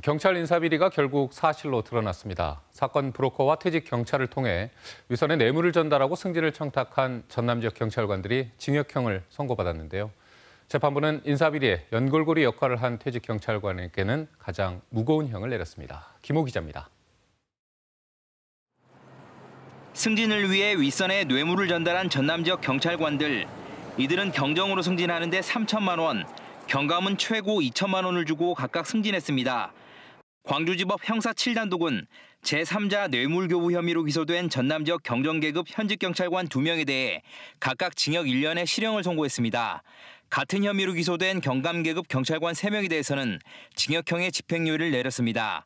경찰 인사비리가 결국 사실로 드러났습니다. 사건 브로커와 퇴직 경찰을 통해 위선의 뇌물을 전달하고 승진을 청탁한 전남 지역 경찰관들이 징역형을 선고받았는데요. 재판부는 인사비리의 연골고리 역할을 한 퇴직 경찰관에게는 가장 무거운 형을 내렸습니다. 김호 기자입니다. 승진을 위해 윗선에 뇌물을 전달한 전남 지역 경찰관들. 이들은 경정으로 승진하는데 3천만 원, 경감은 최고 2천만 원을 주고 각각 승진했습니다. 광주지법 형사 7단독은 제3자 뇌물교부 혐의로 기소된 전남 지역 경정계급 현직 경찰관 2명에 대해 각각 징역 1년의 실형을 선고했습니다. 같은 혐의로 기소된 경감계급 경찰관 3명에 대해서는 징역형의 집행유예를 내렸습니다.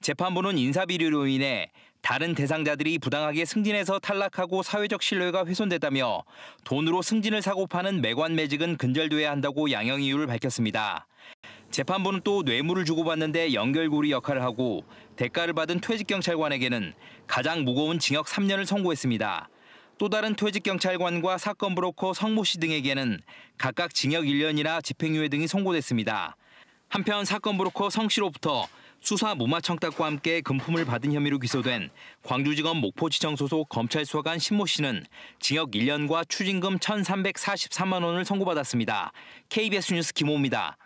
재판부는 인사비리로 인해 다른 대상자들이 부당하게 승진해서 탈락하고 사회적 신뢰가 훼손됐다며 돈으로 승진을 사고 파는 매관매직은 근절돼야 한다고 양형 이유를 밝혔습니다. 재판부는 또 뇌물을 주고받는데 연결고리 역할을 하고 대가를 받은 퇴직경찰관에게는 가장 무거운 징역 3년을 선고했습니다. 또 다른 퇴직경찰관과 사건 브로커 성모 씨 등에게는 각각 징역 1년이나 집행유예 등이 선고됐습니다. 한편 사건 브로커 성 씨로부터 수사 무마 청탁과 함께 금품을 받은 혐의로 기소된 광주지검 목포지청 소속 검찰 수사관 신모 씨는 징역 1년과 추징금 1,343만 원을 선고받았습니다. KBS 뉴스 김호입니다.